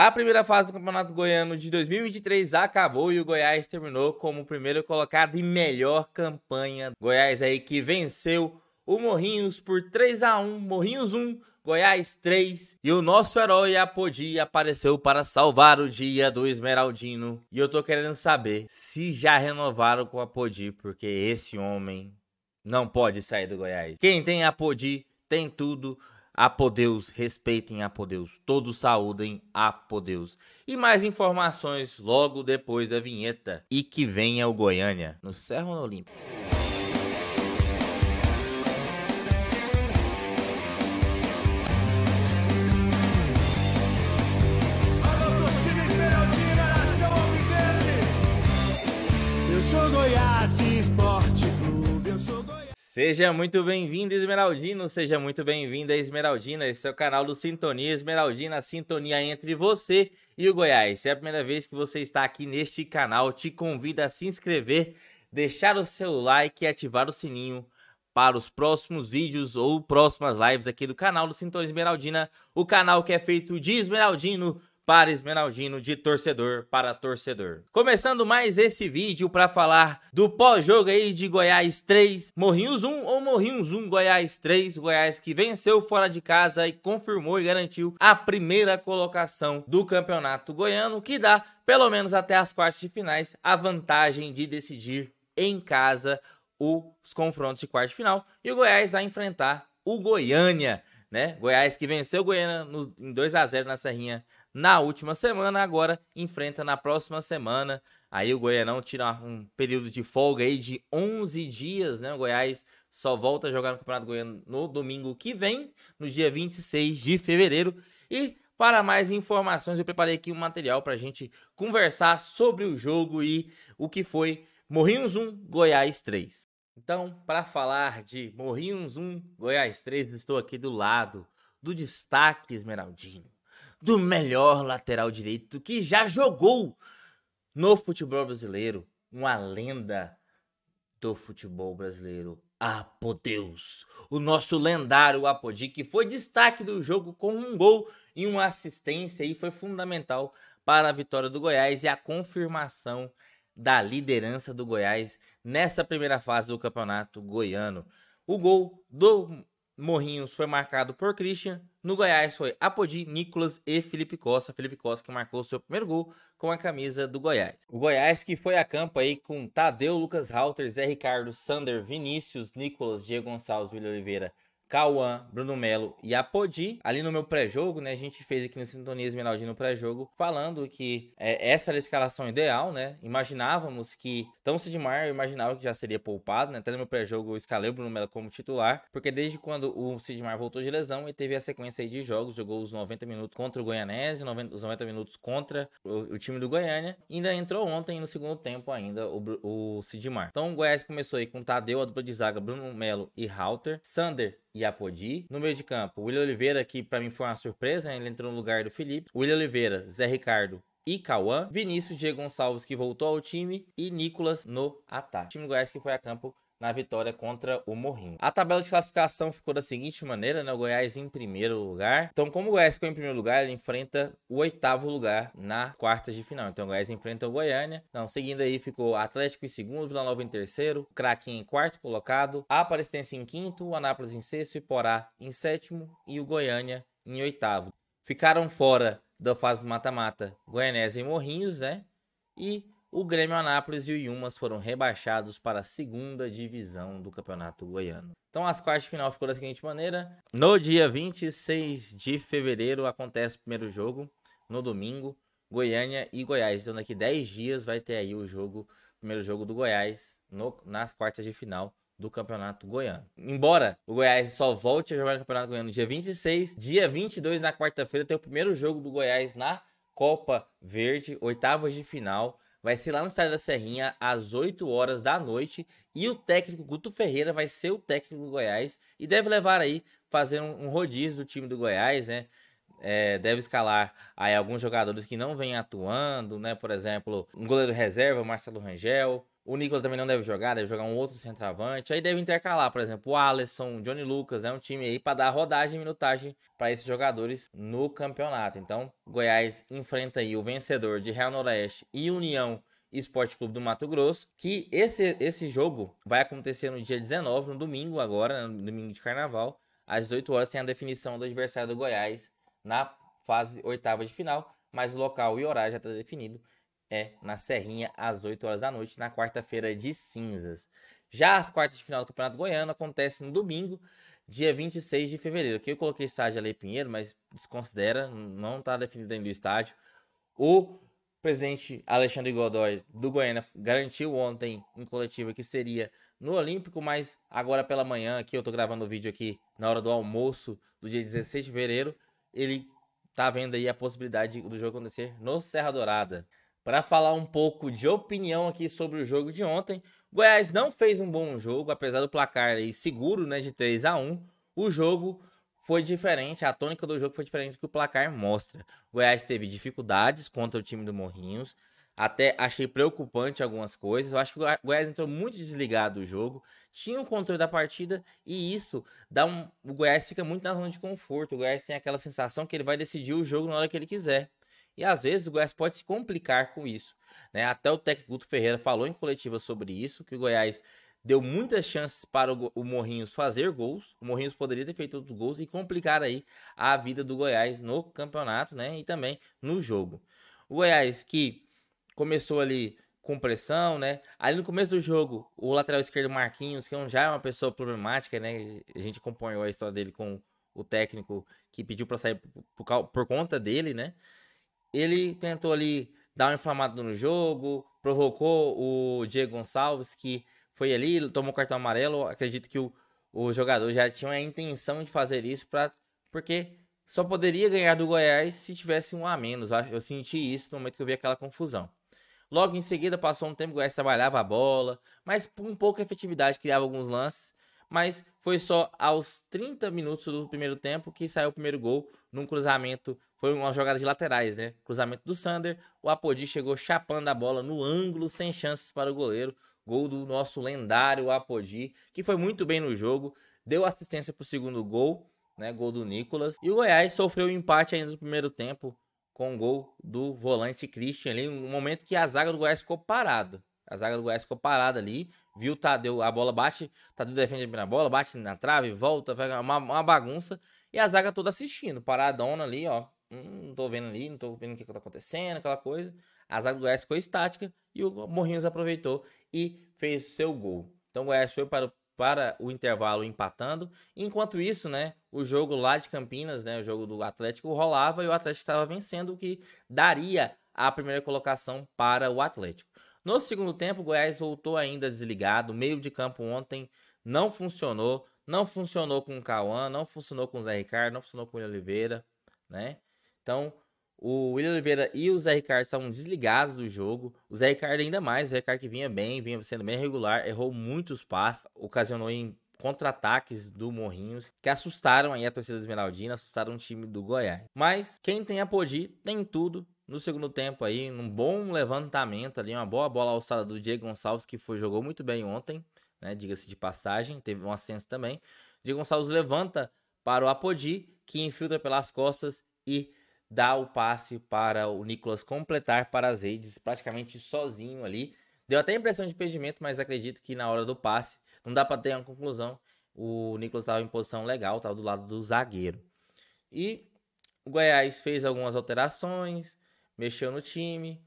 A primeira fase do Campeonato Goiano de 2023 acabou e o Goiás terminou como o primeiro colocado e melhor campanha. Goiás aí que venceu o Morrinhos por 3 a 1, Morrinhos 1, Goiás 3. E o nosso herói Apodi apareceu para salvar o dia do Esmeraldino. E eu tô querendo saber se já renovaram com o Apodi, porque esse homem não pode sair do Goiás. Quem tem Apodi tem tudo. Apodeus, respeitem Apodeus. Todos saúdem Apodeus. E mais informações logo depois da vinheta. E que venha o Goiânia, no Serra no Olimpo. Eu sou Goiás Seja muito bem-vindo, Esmeraldino. Seja muito bem-vinda, Esmeraldina. Esse é o canal do Sintonia Esmeraldina, a sintonia entre você e o Goiás. Se é a primeira vez que você está aqui neste canal, te convido a se inscrever, deixar o seu like e ativar o sininho para os próximos vídeos ou próximas lives aqui do canal do Sintonia Esmeraldina, o canal que é feito de Esmeraldino Pares Menaldino de torcedor para torcedor. Começando mais esse vídeo para falar do pós-jogo aí de Goiás 3, Morrinhos 1 ou Morrinhos 1, Goiás 3, Goiás que venceu fora de casa e confirmou e garantiu a primeira colocação do Campeonato Goiano, que dá pelo menos até as quartas de finais a vantagem de decidir em casa os confrontos de quarta de final e o Goiás vai enfrentar o Goiânia, né? Goiás que venceu o Goiânia no, em 2 a 0 na Serrinha na última semana, agora enfrenta na próxima semana. Aí o Goianão tira um período de folga aí de 11 dias, né? O Goiás só volta a jogar no Campeonato Goiano no domingo que vem, no dia 26 de fevereiro. E para mais informações, eu preparei aqui um material para a gente conversar sobre o jogo e o que foi Morrinhos 1, Goiás 3. Então, para falar de Morrinhos 1, Goiás 3, estou aqui do lado do destaque esmeraldino do melhor lateral direito que já jogou no futebol brasileiro. Uma lenda do futebol brasileiro. Apodeus, o nosso lendário Apodi, que foi destaque do jogo com um gol e uma assistência e foi fundamental para a vitória do Goiás e a confirmação da liderança do Goiás nessa primeira fase do Campeonato Goiano. O gol do Morrinhos foi marcado por Christian. No Goiás foi Apodi, Nicolas e Felipe Costa. Felipe Costa que marcou seu primeiro gol com a camisa do Goiás. O Goiás que foi a campo aí com Tadeu, Lucas Rauter, Zé Ricardo, Sander, Vinícius, Nicolas, Diego Gonçalves, William Oliveira, Cauã, Bruno Melo e Apodi. Ali no meu pré-jogo, né? A gente fez aqui no Sintonia Esmeraldina no pré-jogo, falando que é, essa era a escalação ideal, né? Imaginávamos que o Sidmar, eu imaginava que já seria poupado, né? Até no meu pré-jogo eu escalei o Bruno Melo como titular, porque desde quando o Sidmar voltou de lesão e teve a sequência aí de jogos, jogou os 90 minutos contra o Goianese, 90, os 90 minutos contra o, o, time do Goiânia, e ainda entrou ontem no segundo tempo ainda o, o Sidmar. Então o Goiás começou aí com Tadeu, a dupla de zaga, Bruno Melo e Halter, Sander e Apodi. No meio de campo, William Oliveira, que para mim foi uma surpresa, né? ele entrou no lugar do Felipe. William Oliveira, Zé Ricardo e Cauã. Vinícius, Diego Gonçalves, que voltou ao time. E Nicolas no ataque. O time do Goiás que foi a campo na vitória contra o Morrinho. A tabela de classificação ficou da seguinte maneira, né? O Goiás em primeiro lugar. Então, como o Goiás ficou em primeiro lugar, ele enfrenta o oitavo lugar na quartas de final. Então, o Goiás enfrenta o Goiânia. Então, seguindo aí, ficou Atlético em segundo, Vila Nova em terceiro, Kraken em quarto colocado, a Aparecidense em quinto, o Anápolis em sexto, Porá em sétimo e o Goiânia em oitavo. Ficaram fora da fase mata-mata Goianésia e Morrinhos, né? E o Grêmio Anápolis e o Yumas foram rebaixados para a segunda divisão do Campeonato Goiano. Então, as quartas de final ficou da seguinte maneira: no dia 26 de fevereiro acontece o primeiro jogo, no domingo, Goiânia e Goiás. Então, daqui 10 dias vai ter aí o jogo, primeiro jogo do Goiás no, nas quartas de final do Campeonato Goiano. Embora o Goiás só volte a jogar no Campeonato Goiano no dia 26, dia 22 na quarta-feira tem o primeiro jogo do Goiás na Copa Verde, oitavas de final vai ser lá no Estádio da Serrinha às 8 horas da noite e o técnico Guto Ferreira vai ser o técnico do Goiás e deve levar aí fazer um, um rodízio do time do Goiás, né? É, deve escalar aí alguns jogadores que não vêm atuando, né? Por exemplo, um goleiro reserva, Marcelo Rangel, o Nicolas também não deve jogar, deve jogar um outro centroavante. Aí deve intercalar, por exemplo, o Alisson, Johnny Lucas, é um time aí para dar rodagem e minutagem para esses jogadores no campeonato. Então, Goiás enfrenta aí o vencedor de Real Noroeste e União Esporte Clube do Mato Grosso, que esse, esse jogo vai acontecer no dia 19, no domingo agora, né? no domingo de carnaval, às 18 horas tem a definição do adversário do Goiás na fase oitava de final, mas o local e horário já está definido é na Serrinha às 8 horas da noite, na quarta-feira de cinzas. Já as quartas de final do Campeonato Goiano acontecem no domingo, dia 26 de fevereiro, que eu coloquei estádio Ale Pinheiro, mas desconsidera, não está definido ainda o estádio. O presidente Alexandre Godoy do Goiânia garantiu ontem em coletiva que seria no Olímpico, mas agora pela manhã, aqui eu estou gravando o vídeo aqui na hora do almoço do dia 16 de fevereiro, ele está vendo aí a possibilidade do jogo acontecer no Serra Dourada para falar um pouco de opinião aqui sobre o jogo de ontem. Goiás não fez um bom jogo, apesar do placar aí seguro, né, de 3 a 1. O jogo foi diferente, a tônica do jogo foi diferente do que o placar mostra. O Goiás teve dificuldades contra o time do Morrinhos. Até achei preocupante algumas coisas. Eu acho que o Goiás entrou muito desligado do jogo, tinha o controle da partida e isso dá um. O Goiás fica muito na zona de conforto. O Goiás tem aquela sensação que ele vai decidir o jogo na hora que ele quiser. E às vezes o Goiás pode se complicar com isso. Né? Até o técnico Guto Ferreira falou em coletiva sobre isso, que o Goiás deu muitas chances para o Morrinhos fazer gols. O Morrinhos poderia ter feito outros gols e complicar aí a vida do Goiás no campeonato, né? E também no jogo. O Goiás que começou ali com pressão, né? Ali no começo do jogo, o lateral esquerdo Marquinhos, que é já é uma pessoa problemática, né? A gente acompanhou a história dele com o técnico que pediu para sair por, por conta dele, né? ele tentou ali dar um inflamado no jogo, provocou o Diego Gonçalves, que foi ali, tomou cartão amarelo. Acredito que o, o jogador já tinha a intenção de fazer isso, pra, porque só poderia ganhar do Goiás se tivesse um a menos. Eu senti isso no momento que eu vi aquela confusão. Logo em seguida, passou um tempo, o Goiás trabalhava a bola, mas com pouca efetividade, criava alguns lances. Mas foi só aos 30 minutos do primeiro tempo que saiu o primeiro gol num cruzamento foi uma jogada de laterais, né? Cruzamento do Sander. O Apodi chegou chapando a bola no ângulo, sem chances para o goleiro. Gol do nosso lendário Apodi, que foi muito bem no jogo. Deu assistência para o segundo gol, né? Gol do Nicolas. E o Goiás sofreu um empate ainda no primeiro tempo com o gol do volante Christian ali. Um momento que a zaga do Goiás ficou parada. A zaga do Goiás ficou parada ali. Viu o Tadeu, a bola bate, Tadeu defende a bola, bate na trave, volta, pega uma, uma bagunça. E a zaga toda assistindo, paradona ali, ó. Hum, não tô vendo ali, não tô vendo o que, que tá acontecendo, aquela coisa. A zaga do Goiás ficou estática e o Morrinhos aproveitou e fez seu gol. Então o Goiás foi para o, para o intervalo empatando. Enquanto isso, né, o jogo lá de Campinas, né, o jogo do Atlético rolava e o Atlético estava vencendo, o que daria a primeira colocação para o Atlético. No segundo tempo, o Goiás voltou ainda desligado. Meio de campo ontem não funcionou. Não funcionou com o Cauã, não funcionou com o Zé Ricardo, não funcionou com o Oliveira, né? Então, o William Oliveira e o Zé Ricardo estavam desligados do jogo. O Zé Ricardo ainda mais, o Zé Ricardo que vinha bem, vinha sendo bem regular, errou muitos passes, ocasionou em contra-ataques do Morrinhos, que assustaram aí a torcida do Esmeraldina, assustaram o time do Goiás. Mas quem tem a Podi, tem tudo. No segundo tempo aí, num bom levantamento ali, uma boa bola alçada do Diego Gonçalves, que foi, jogou muito bem ontem, né? Diga-se de passagem, teve um ascenso também. Diego Gonçalves levanta para o Apodi, que infiltra pelas costas e dá o passe para o Nicolas completar para as redes praticamente sozinho ali. Deu até a impressão de impedimento, mas acredito que na hora do passe não dá para ter uma conclusão. O Nicolas estava em posição legal, estava do lado do zagueiro. E o Goiás fez algumas alterações, mexeu no time.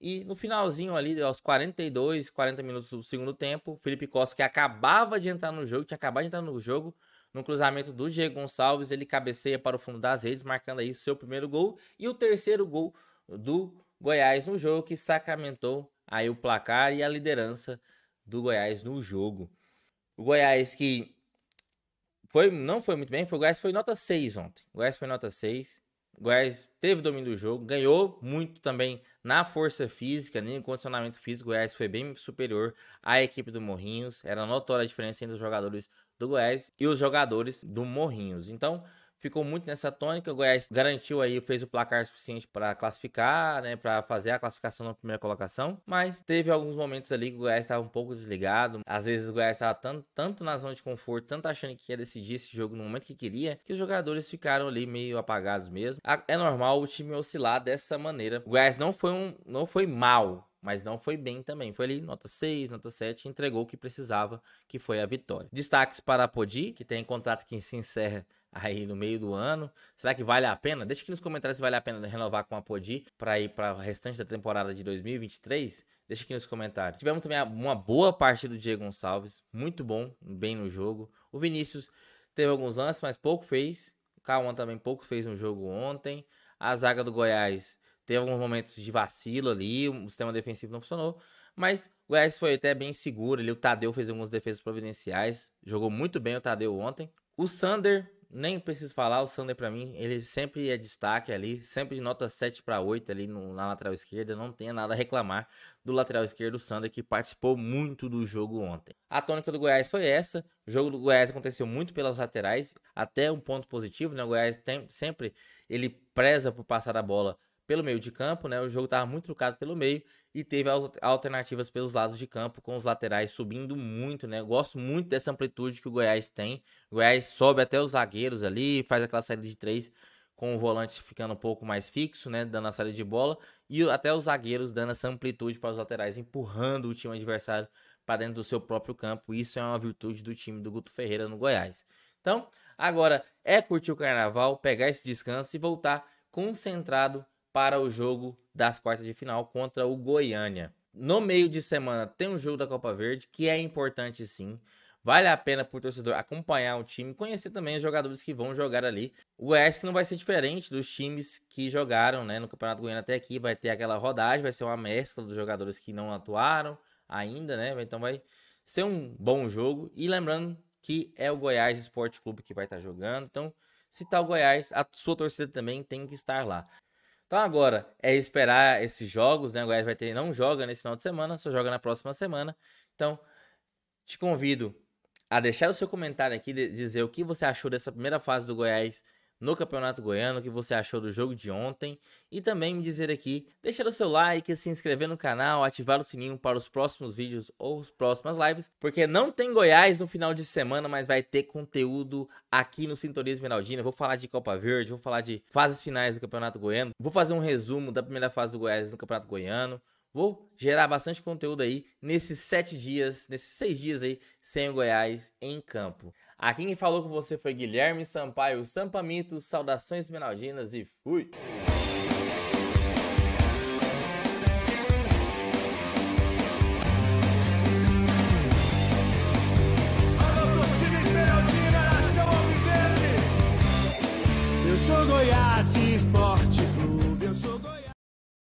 E no finalzinho ali, aos 42, 40 minutos do segundo tempo, Felipe Costa, que acabava de entrar no jogo, tinha acabado de entrar no jogo, no cruzamento do Diego Gonçalves, ele cabeceia para o fundo das redes, marcando aí seu primeiro gol e o terceiro gol do Goiás no jogo, que sacramentou aí o placar e a liderança do Goiás no jogo. O Goiás que foi, não foi muito bem, foi, o Goiás foi nota 6 ontem. O Goiás foi nota 6. O Goiás teve domínio do jogo, ganhou muito também na força física, no né, condicionamento físico. O Goiás foi bem superior à equipe do Morrinhos. Era notória a diferença entre os jogadores do Goiás e os jogadores do Morrinhos. Então, ficou muito nessa tônica. O Goiás garantiu aí, fez o placar suficiente para classificar, né, para fazer a classificação na primeira colocação, mas teve alguns momentos ali que o Goiás estava um pouco desligado. Às vezes o Goiás estava tanto, tanto na zona de conforto, tanto achando que ia decidir esse jogo no momento que queria, que os jogadores ficaram ali meio apagados mesmo. É normal o time oscilar dessa maneira. O Goiás não foi um não foi mal, mas não foi bem também. Foi ali nota 6, nota 7, entregou o que precisava, que foi a vitória. Destaques para a Podi, que tem contrato que se encerra aí no meio do ano. Será que vale a pena? Deixa aqui nos comentários se vale a pena renovar com a Podi para ir para o restante da temporada de 2023. Deixa aqui nos comentários. Tivemos também uma boa parte do Diego Gonçalves, muito bom, bem no jogo. O Vinícius teve alguns lances, mas pouco fez. O Cauã também pouco fez no jogo ontem. A zaga do Goiás Teve alguns momentos de vacilo ali, o sistema defensivo não funcionou. Mas o Goiás foi até bem seguro ali. O Tadeu fez algumas defesas providenciais. Jogou muito bem o Tadeu ontem. O Sander, nem preciso falar, o Sander para mim, ele sempre é destaque ali, sempre de nota 7 para 8 ali no, na lateral esquerda, não tenha nada a reclamar do lateral esquerdo, o Sander, que participou muito do jogo ontem. A tônica do Goiás foi essa, o jogo do Goiás aconteceu muito pelas laterais, até um ponto positivo, né, o Goiás tem, sempre, ele preza por passar a bola pelo meio de campo, né? O jogo estava muito trucado pelo meio e teve alternativas pelos lados de campo, com os laterais subindo muito, né? Eu gosto muito dessa amplitude que o Goiás tem. O Goiás sobe até os zagueiros ali, faz aquela saída de três com o volante ficando um pouco mais fixo, né? Dando a saída de bola e até os zagueiros dando essa amplitude para os laterais, empurrando o time adversário para dentro do seu próprio campo. Isso é uma virtude do time do Guto Ferreira no Goiás. Então, agora é curtir o carnaval, pegar esse descanso e voltar concentrado para o jogo das quartas de final contra o Goiânia. No meio de semana tem um jogo da Copa Verde que é importante sim. Vale a pena para o torcedor acompanhar o time, conhecer também os jogadores que vão jogar ali. O ESC não vai ser diferente dos times que jogaram né, no Campeonato Goiano até aqui. Vai ter aquela rodagem, vai ser uma mescla dos jogadores que não atuaram ainda, né? Então vai ser um bom jogo. E lembrando que é o Goiás Esporte Clube que vai estar tá jogando. Então, se tá o Goiás, a sua torcida também tem que estar lá. Então agora é esperar esses jogos, né? O Goiás vai ter, não joga nesse final de semana, só joga na próxima semana. Então, te convido a deixar o seu comentário aqui, dizer o que você achou dessa primeira fase do Goiás no Campeonato Goiano, o que você achou do jogo de ontem e também me dizer aqui, deixar o seu like, se inscrever no canal, ativar o sininho para os próximos vídeos ou as próximas lives, porque não tem Goiás no final de semana, mas vai ter conteúdo aqui no Sintonia Esmeraldina. Vou falar de Copa Verde, vou falar de fases finais do Campeonato Goiano, vou fazer um resumo da primeira fase do Goiás no Campeonato Goiano, Vou gerar bastante conteúdo aí nesses sete dias, nesses seis dias aí, sem o Goiás em campo. Aqui quem falou com você foi Guilherme Sampaio, Sampamito, saudações Menaldinas e fui!